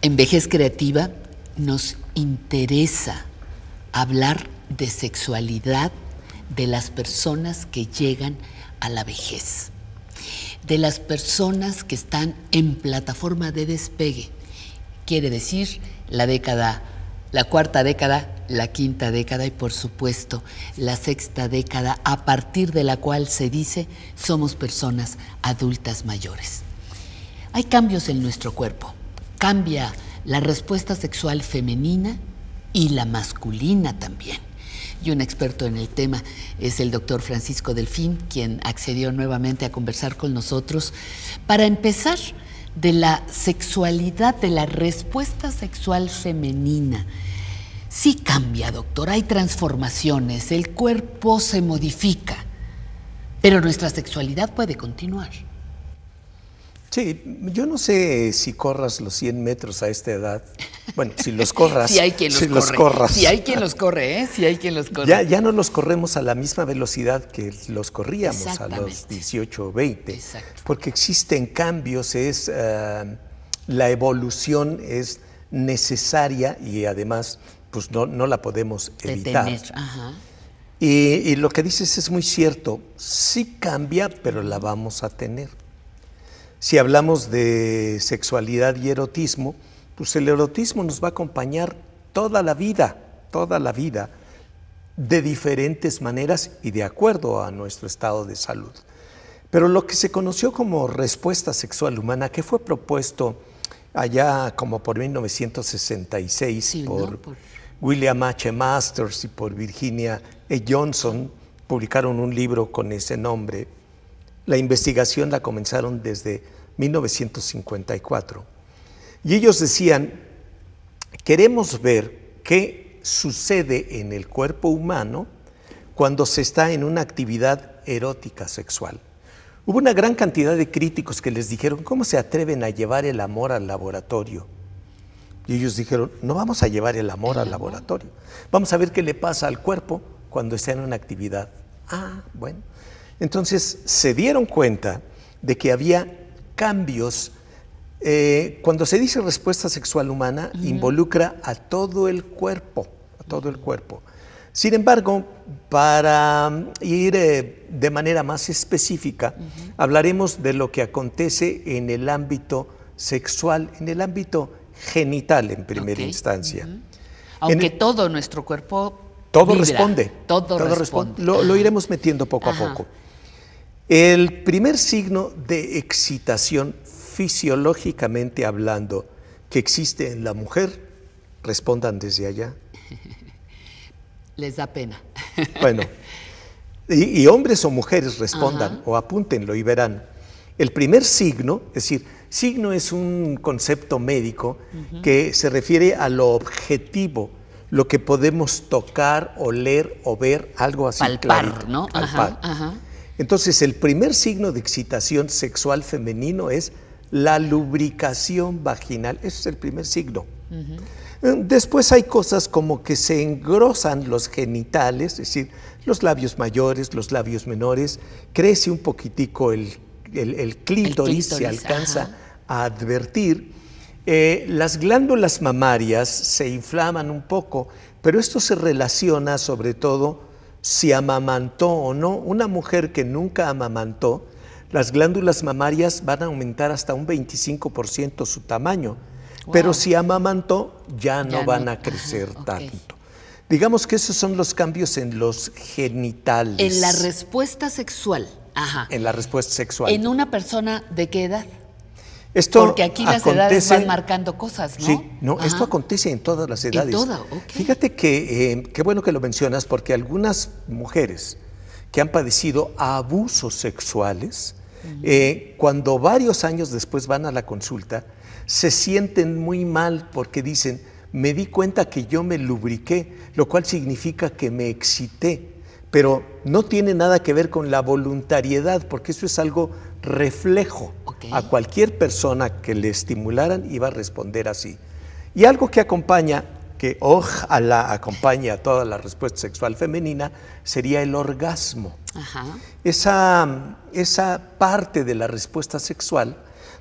En Vejez Creativa nos interesa hablar de sexualidad de las personas que llegan a la vejez, de las personas que están en plataforma de despegue, quiere decir la década, la cuarta década, la quinta década y por supuesto la sexta década, a partir de la cual se dice somos personas adultas mayores. Hay cambios en nuestro cuerpo, cambia la respuesta sexual femenina y la masculina también. Y un experto en el tema es el doctor Francisco Delfín, quien accedió nuevamente a conversar con nosotros para empezar de la sexualidad, de la respuesta sexual femenina. Sí cambia, doctor, hay transformaciones, el cuerpo se modifica, pero nuestra sexualidad puede continuar. Sí, yo no sé si corras los 100 metros a esta edad. Bueno, si los corras. si hay quien los, corre. Si hay quien los corre, ¿eh? Si hay quien los corre. Ya, ya no los corremos a la misma velocidad que los corríamos a los 18 o 20. Porque existen cambios, es. Eh, la evolución es necesaria y además, pues no, no la podemos evitar. Ajá. Y, y, lo que dices es muy cierto, sí cambia, pero la vamos a tener. Si hablamos de sexualidad y erotismo, pues el erotismo nos va a acompañar toda la vida, toda la vida, de diferentes maneras y de acuerdo a nuestro estado de salud. Pero lo que se conoció como respuesta sexual humana, que fue propuesto allá como por 1966 por, por, William H. Masters y por Virginia E. Johnson, publicaron un libro con ese nombre, la investigación la comenzaron desde 1954. Y ellos decían, queremos ver qué sucede en el cuerpo humano cuando se está en una actividad erótica sexual. Hubo una gran cantidad de críticos que les dijeron, ¿cómo se atreven a llevar el amor al laboratorio? Y ellos dijeron, no vamos a llevar el amor al laboratorio, vamos a ver qué le pasa al cuerpo cuando está en una actividad. Ah, bueno. Entonces se dieron cuenta de que había cambios. Eh, cuando se dice respuesta sexual humana, involucra a todo el cuerpo, a todo el cuerpo. Sin embargo, para mm, ir eh, de manera más específica, hablaremos de lo que acontece en el ámbito sexual, en el ámbito genital en primera instancia. Aunque todo nuestro cuerpo todo responde. Todo, responde. Lo, iremos metiendo poco a poco. El primer signo de excitación fisiológicamente hablando que existe en la mujer, respondan desde allá. Les da pena. Bueno, y, hombres o mujeres respondan o apúntenlo y verán. El primer signo, es decir, signo es un concepto médico que se refiere a lo objetivo, lo que podemos tocar, oler o ver, algo así. Palpar, ¿no? ajá. Entonces, el primer signo de excitación sexual femenino es la lubricación vaginal. Ese es el primer signo. Eh, después hay cosas como que se engrosan los genitales, es decir, los labios mayores, los labios menores, crece un poquitico el, el, clítoris, se alcanza a advertir. Eh, las glándulas mamarias se inflaman un poco, pero esto se relaciona sobre todo si amamantó o no. Una mujer que nunca amamantó, las glándulas mamarias van a aumentar hasta un 25% su tamaño, pero si amamantó ya no van a crecer tanto. Digamos que esos son los cambios en los genitales. En la respuesta sexual. Ajá. En la respuesta sexual. ¿En una persona de qué edad? Esto Porque aquí las edades van marcando cosas, ¿no? Sí, no, esto acontece en todas las edades. En toda, Ok. Fíjate que, em, qué bueno que lo mencionas, porque algunas mujeres que han padecido abusos sexuales, eh, cuando varios años después van a la consulta, se sienten muy mal porque dicen, me di cuenta que yo me lubriqué, lo cual significa que me excité, pero no tiene nada que ver con la voluntariedad, porque eso es algo reflejo. A cualquier persona que le estimularan iba a responder así. Y algo que acompaña, que ojalá acompañe a toda la respuesta sexual femenina, sería el orgasmo. Esa, esa parte de la respuesta sexual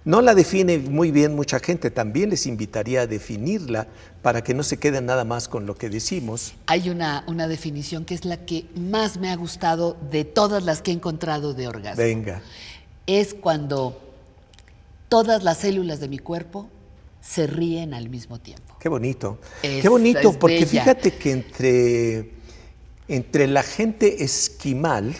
no la define muy bien mucha gente, también les invitaría a definirla para que no se queden nada más con lo que decimos. Hay una, una definición que es la que más me ha gustado de todas las que he encontrado de orgasmo. Venga. Es cuando todas las células de mi cuerpo se ríen al mismo tiempo. Qué bonito. Qué bonito, porque fíjate que entre, entre la gente esquimal,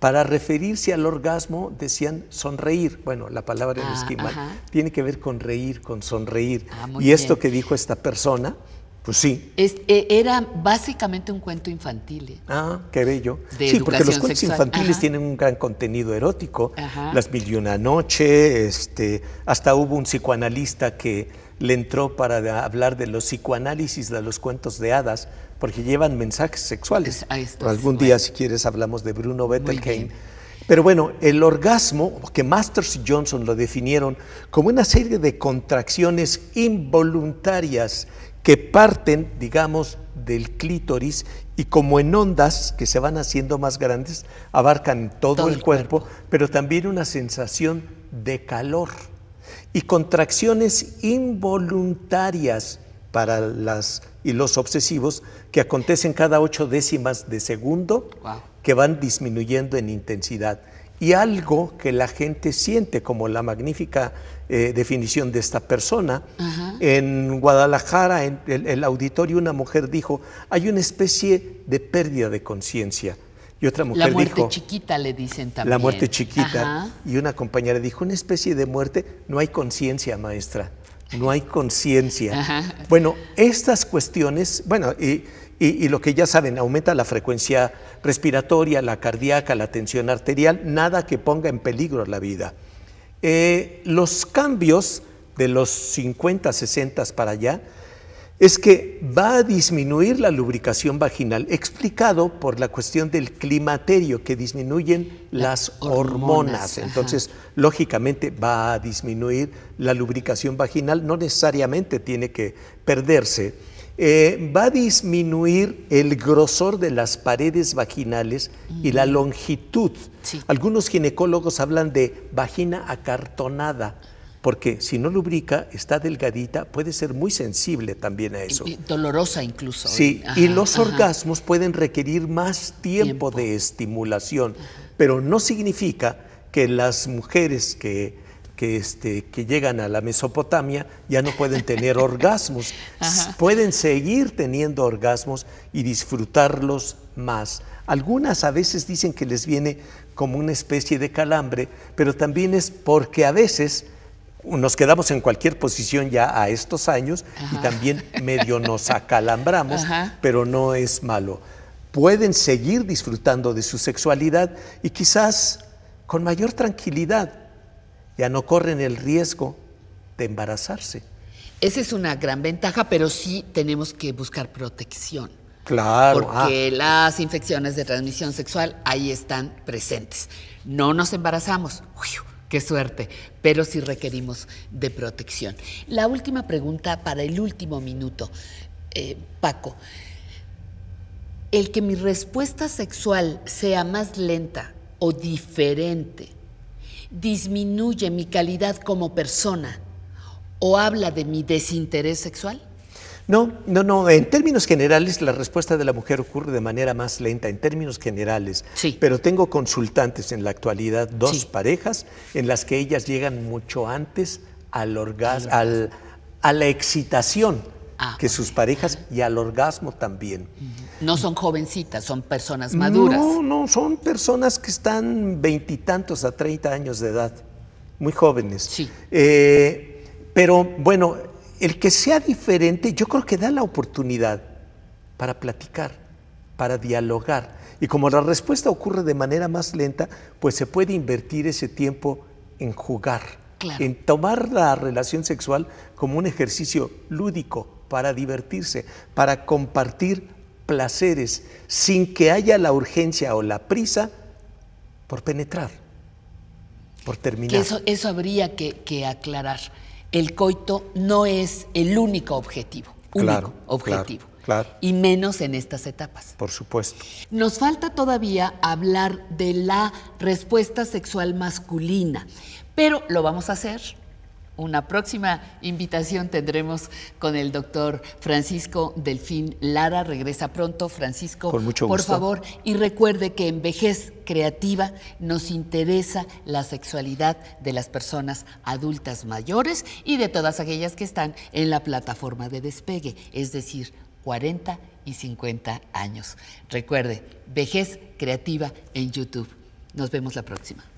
para referirse al orgasmo decían sonreír. Bueno, la palabra ah, esquimal tiene que ver con reír, con sonreír. Ah, y esto que dijo esta persona, pues sí. E, era básicamente un cuento infantil. Eh. Ah, qué bello. sí, porque los cuentos infantiles tienen un gran contenido erótico. Las Mil y una Noche, este, hasta hubo un psicoanalista que le entró para hablar de los psicoanálisis de los cuentos de hadas, porque llevan mensajes sexuales. algún día, si quieres, hablamos de Bruno Bettelheim. Pero bueno, el orgasmo, que Masters y Johnson lo definieron como una serie de contracciones involuntarias que parten, digamos, del clítoris y como en ondas que se van haciendo más grandes, abarcan todo, el cuerpo, pero también una sensación de calor y contracciones involuntarias para las y los obsesivos que acontecen cada ocho décimas de segundo, que van disminuyendo en intensidad y algo que la gente siente, como la magnífica eh, definición de esta persona. En Guadalajara, en el, auditorio, una mujer dijo, hay una especie de pérdida de conciencia. Y otra mujer dijo... La muerte chiquita le dicen también. La muerte chiquita. Y una compañera dijo, una especie de muerte, no hay conciencia, maestra. No hay conciencia. Bueno, estas cuestiones, bueno, y y, lo que ya saben, aumenta la frecuencia respiratoria, la cardíaca, la tensión arterial, nada que ponga en peligro la vida. Eh, los cambios de los 50, 60 para allá, es que va a disminuir la lubricación vaginal, explicado por la cuestión del climaterio, que disminuyen las, hormonas. Entonces, lógicamente va a disminuir la lubricación vaginal, no necesariamente tiene que perderse. Eh, va a disminuir el grosor de las paredes vaginales y la mm. longitud. Algunos ginecólogos hablan de vagina acartonada porque si no lubrica, está delgadita, puede ser muy sensible también a eso. Dolorosa incluso. ¿eh? Sí, y los orgasmos pueden requerir más tiempo, de estimulación, pero no significa que las mujeres que este, que, llegan a la Mesopotamia ya no pueden tener orgasmos. Pueden seguir teniendo orgasmos y disfrutarlos más. Algunas a veces dicen que les viene como una especie de calambre, pero también es porque a veces nos quedamos en cualquier posición ya a estos años y también medio nos acalambramos, pero no es malo. Pueden seguir disfrutando de su sexualidad y quizás con mayor tranquilidad, ya no corren el riesgo de embarazarse. Esa es una gran ventaja, pero sí tenemos que buscar protección. Claro. Porque ah. las infecciones de transmisión sexual ahí están presentes. No nos embarazamos. qué suerte. Pero sí requerimos de protección. La última pregunta para el último minuto, eh, Paco. El que mi respuesta sexual sea más lenta o diferente disminuye mi calidad como persona o habla de mi desinterés sexual? No, no, no. En términos generales, la respuesta de la mujer ocurre de manera más lenta, en términos generales. Sí. Pero tengo consultantes en la actualidad, dos parejas, en las que ellas llegan mucho antes al orgasmo, a la excitación Ah, que sus parejas y al orgasmo también. No son jovencitas, son personas maduras. No, no, son personas que están veintitantos a treinta años de edad, muy jóvenes. Sí. Eh, pero bueno, el que sea diferente, yo creo que da la oportunidad para platicar, para dialogar. Y como la respuesta ocurre de manera más lenta, pues se puede invertir ese tiempo en jugar, en tomar la relación sexual como un ejercicio lúdico, para divertirse, para compartir placeres, sin que haya la urgencia o la prisa por penetrar, por terminar. eso, habría que, aclarar. El coito no es el único objetivo, único objetivo. claro. Y menos en estas etapas. Por supuesto. Nos falta todavía hablar de la respuesta sexual masculina, pero lo vamos a hacer una próxima invitación tendremos con el doctor Francisco Delfín Lara. Regresa pronto, Francisco. mucho gusto. Por favor, y recuerde que en vejez creativa nos interesa la sexualidad de las personas adultas mayores y de todas aquellas que están en la plataforma de despegue, es decir, 40 y 50 años. Recuerde, vejez creativa en YouTube. Nos vemos la próxima.